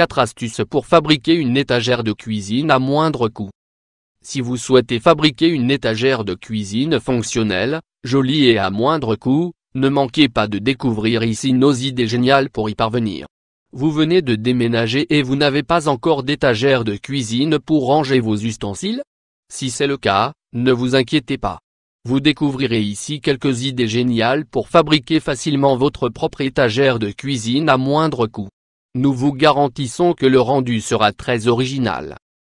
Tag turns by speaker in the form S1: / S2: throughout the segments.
S1: 4 astuces pour fabriquer une étagère de cuisine à moindre coût. Si vous souhaitez fabriquer une étagère de cuisine fonctionnelle, jolie et à moindre coût, ne manquez pas de découvrir ici nos idées géniales pour y parvenir. Vous venez de déménager et vous n'avez pas encore d'étagère de cuisine pour ranger vos ustensiles Si c'est le cas, ne vous inquiétez pas. Vous découvrirez ici quelques idées géniales pour fabriquer facilement votre propre étagère de cuisine à moindre coût. Nous vous garantissons que le rendu sera très original.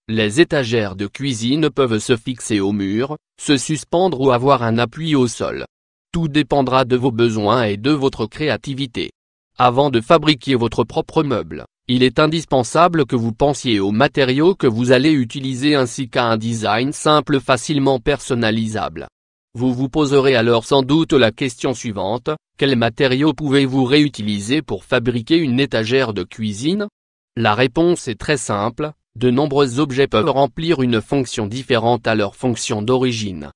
S1: Les étagères de cuisine peuvent se fixer au mur, se suspendre ou avoir un appui au sol. Tout dépendra de vos besoins et de votre créativité. Avant de fabriquer votre propre meuble, il est indispensable que vous pensiez aux matériaux que vous allez utiliser ainsi qu'à un design simple facilement personnalisable. Vous vous poserez alors sans doute la question suivante, quels matériaux pouvez-vous réutiliser pour fabriquer une étagère de cuisine La réponse est très simple, de nombreux objets peuvent remplir une fonction différente à leur fonction d'origine.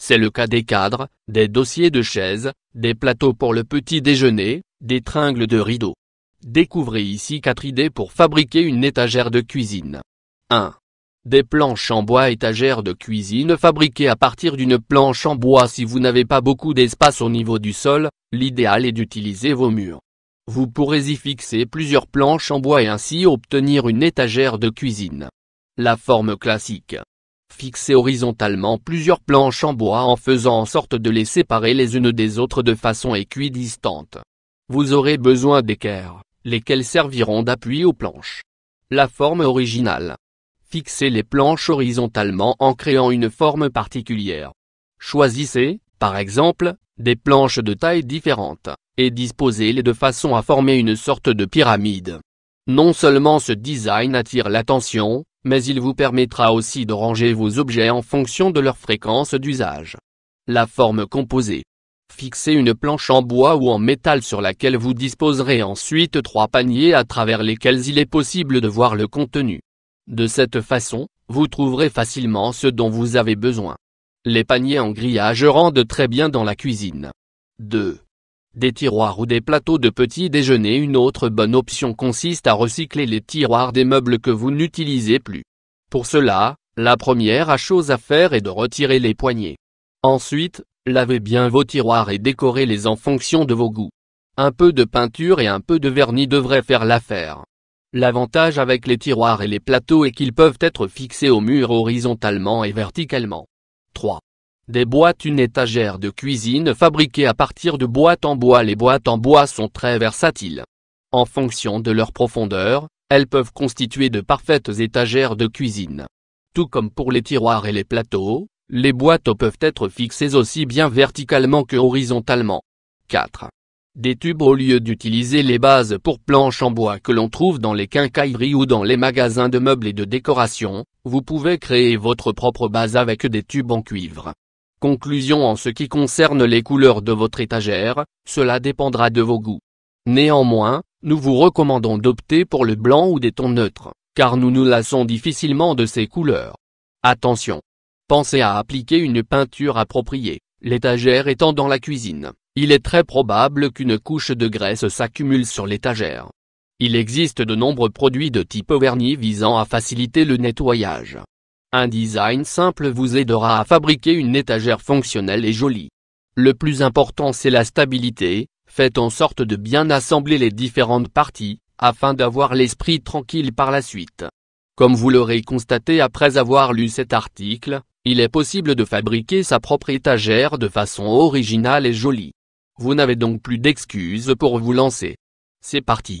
S1: C'est le cas des cadres, des dossiers de chaises, des plateaux pour le petit déjeuner, des tringles de rideaux. Découvrez ici quatre idées pour fabriquer une étagère de cuisine. 1. Des planches en bois étagères de cuisine fabriquées à partir d'une planche en bois si vous n'avez pas beaucoup d'espace au niveau du sol, l'idéal est d'utiliser vos murs. Vous pourrez y fixer plusieurs planches en bois et ainsi obtenir une étagère de cuisine. La forme classique. Fixer horizontalement plusieurs planches en bois en faisant en sorte de les séparer les unes des autres de façon équidistante. Vous aurez besoin d'équerres, lesquelles serviront d'appui aux planches. La forme originale Fixez les planches horizontalement en créant une forme particulière. Choisissez, par exemple, des planches de taille différentes, et disposez-les de façon à former une sorte de pyramide. Non seulement ce design attire l'attention, mais il vous permettra aussi de ranger vos objets en fonction de leur fréquence d'usage. La forme composée. Fixez une planche en bois ou en métal sur laquelle vous disposerez ensuite trois paniers à travers lesquels il est possible de voir le contenu. De cette façon, vous trouverez facilement ce dont vous avez besoin. Les paniers en grillage rendent très bien dans la cuisine. 2. Des tiroirs ou des plateaux de petit déjeuner Une autre bonne option consiste à recycler les tiroirs des meubles que vous n'utilisez plus. Pour cela, la première chose à faire est de retirer les poignées. Ensuite, lavez bien vos tiroirs et décorez-les en fonction de vos goûts. Un peu de peinture et un peu de vernis devraient faire l'affaire. L'avantage avec les tiroirs et les plateaux est qu'ils peuvent être fixés au mur horizontalement et verticalement. 3. Des boîtes Une étagère de cuisine fabriquée à partir de boîtes en bois Les boîtes en bois sont très versatiles. En fonction de leur profondeur, elles peuvent constituer de parfaites étagères de cuisine. Tout comme pour les tiroirs et les plateaux, les boîtes peuvent être fixées aussi bien verticalement que horizontalement. 4 des tubes au lieu d'utiliser les bases pour planches en bois que l'on trouve dans les quincailleries ou dans les magasins de meubles et de décoration, vous pouvez créer votre propre base avec des tubes en cuivre. Conclusion en ce qui concerne les couleurs de votre étagère, cela dépendra de vos goûts. Néanmoins, nous vous recommandons d'opter pour le blanc ou des tons neutres, car nous nous lassons difficilement de ces couleurs. Attention Pensez à appliquer une peinture appropriée, l'étagère étant dans la cuisine. Il est très probable qu'une couche de graisse s'accumule sur l'étagère. Il existe de nombreux produits de type vernis visant à faciliter le nettoyage. Un design simple vous aidera à fabriquer une étagère fonctionnelle et jolie. Le plus important c'est la stabilité, faites en sorte de bien assembler les différentes parties, afin d'avoir l'esprit tranquille par la suite. Comme vous l'aurez constaté après avoir lu cet article, il est possible de fabriquer sa propre étagère de façon originale et jolie. Vous n'avez donc plus d'excuses pour vous lancer. C'est parti